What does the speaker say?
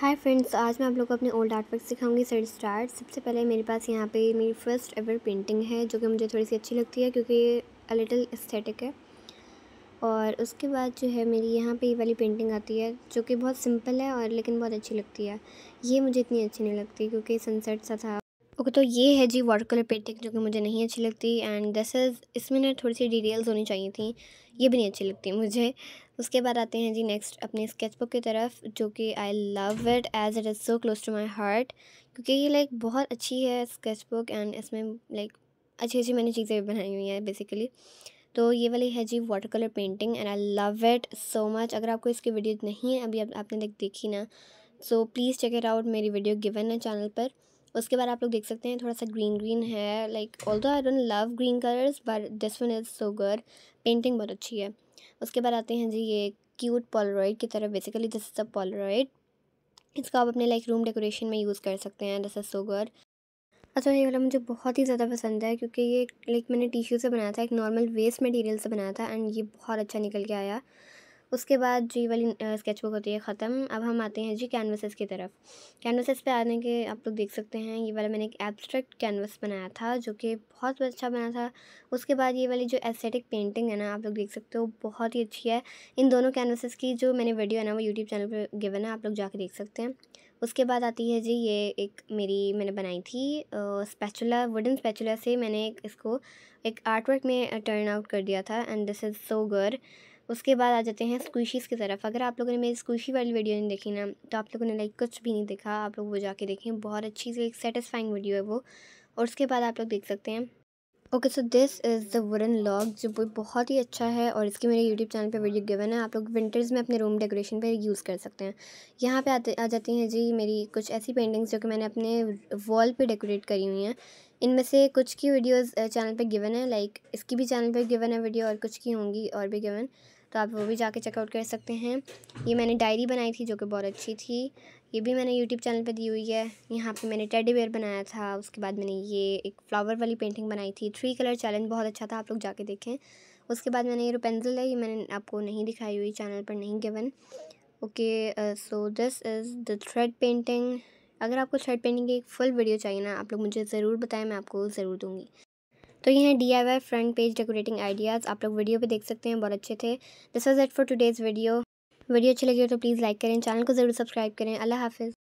hi friends आज मैं आप लोगों को अपने ओल्ड आर्ट वर्क सिखाऊंगी सर स्टार्ट सबसे पहले मेरे पास यहाँ पे मेरी फर्स्ट एवर पेंटिंग है जो कि मुझे थोड़ी सी अच्छी लगती है क्योंकि ये अ लिटल एस्थेटिक है और उसके बाद जो है मेरी यहाँ पे ये वाली पेंटिंग आती है जो कि बहुत सिंपल है और लेकिन बहुत अच्छी लगती है ये मुझे इतनी अच्छी नहीं लगती क्योंकि सनसेट सा था ओके तो ये है जी वाटर कलर पेंटिंग जो कि मुझे नहीं अच्छी लगती एंड दिस इज़ इसमें ना थोड़ी सी डिटेल्स होनी चाहिए थी ये भी नहीं अच्छी लगती मुझे उसके बाद आते हैं जी नेक्स्ट अपने स्केचबुक की तरफ जो कि I love it as it is so close to my heart क्योंकि ये लाइक बहुत अच्छी है बुक एंड इसमें लाइक अच्छी अच्छी मैंने चीज़ें बनाई हुई हैं बेसिकली तो ये वाली है जी water colour painting and I love it so much अगर आपको इसकी वीडियो नहीं है अभी आप, आपने देखी ना so please check it out मेरी वीडियो गिवन है चैनल पर उसके बाद आप लोग देख सकते हैं थोड़ा सा ग्रीन ग्रीन है like although I don't love green colours but this one is so good painting बहुत अच्छी है उसके बाद आते हैं जी ये क्यूट पॉलरॉइड की तरफ basically this is a polaroid इसका आप अपने लाइक रूम डेकोरेशन में यूज़ कर सकते हैं दिस इज़ सो गुड अच्छा ये वाला मुझे बहुत ही ज़्यादा पसंद है क्योंकि ये लाइक मैंने टिश्यू से बनाया था एक नॉर्मल वेस्ट मटेरियल से बनाया था एंड ये बहुत अच्छा निकल के आया उसके बाद जी वाली स्केच बुक होती है ख़त्म अब हम आते हैं जी कैनवासेस की तरफ कैनवासेस पे आने के आप लोग देख सकते हैं ये वाला मैंने एक एब्स्ट्रैक्ट कैनवस बनाया था जो कि बहुत अच्छा बना था उसके बाद ये वाली जो एस्थेटिक पेंटिंग है ना आप लोग देख सकते हो बहुत ही अच्छी है इन दोनों कैनवासेस की जो मैंने वीडियो है ना वो यूट्यूब चैनल पर गिवन है आप लोग जाके देख सकते हैं उसके बाद आती है जी ये एक मेरी मैंने बनाई थी स्पैचुला वुडन स्पैचुला से मैंने इसको एक आर्ट वर्क में टर्न आउट कर दिया था and this is so good उसके बाद आ जाते हैं स्क्वीशीज़ की तरफ अगर आप लोगों ने मेरी स्क्वीशी वाली वीडियो नहीं देखी ना तो आप लोगों ने लाइक कुछ भी नहीं देखा आप लोग वो जाके देखें बहुत अच्छी सी एक सेटिसफाइंग वीडियो है वो और उसके बाद आप लोग देख सकते हैं okay so this is the wooden log जो वो बहुत ही अच्छा है और इसकी मेरे यूट्यूब चैनल पे वीडियो गिवन है आप लोग विंटर्स में अपने रूम डेकोरेशन पर यूज़ कर सकते हैं यहाँ पे आते आ जाती हैं जी मेरी कुछ ऐसी पेंटिंग्स जो कि मैंने अपने वॉल पे डेकोरेट करी हुई हैं इनमें से कुछ की वीडियोज़ चैनल पर गिवन है लाइक इसकी भी चैनल पर गिवन है वीडियो और कुछ की होंगी और भी गिवन तो आप वो भी जाके चेकआउट कर सकते हैं ये मैंने डायरी बनाई थी जो कि बहुत अच्छी थी ये भी मैंने यूट्यूब चैनल पे दी हुई है यहाँ पे मैंने टेडी बेयर बनाया था उसके बाद मैंने ये एक फ्लावर वाली पेंटिंग बनाई थी थ्री कलर चैलेंज बहुत अच्छा था आप लोग जाके देखें उसके बाद मैंने ये जो पेंसिल है ये मैंने आपको नहीं दिखाई हुई चैनल पर नहीं given okay so this is the thread painting अगर आपको थ्रेड पेंटिंग की एक फुल वीडियो चाहिए ना आप लोग मुझे ज़रूर बताएं मैं आपको ज़रूर दूँगी तो ये हैं D I Y front page decorating ideas आप लोग वीडियो पे देख सकते हैं बहुत अच्छे थे this was it for today's video video अच्छी लगी हो तो प्लीज़ लाइक करें चैनल को ज़रूर सब्सक्राइब करें अल्लाह हाफिज़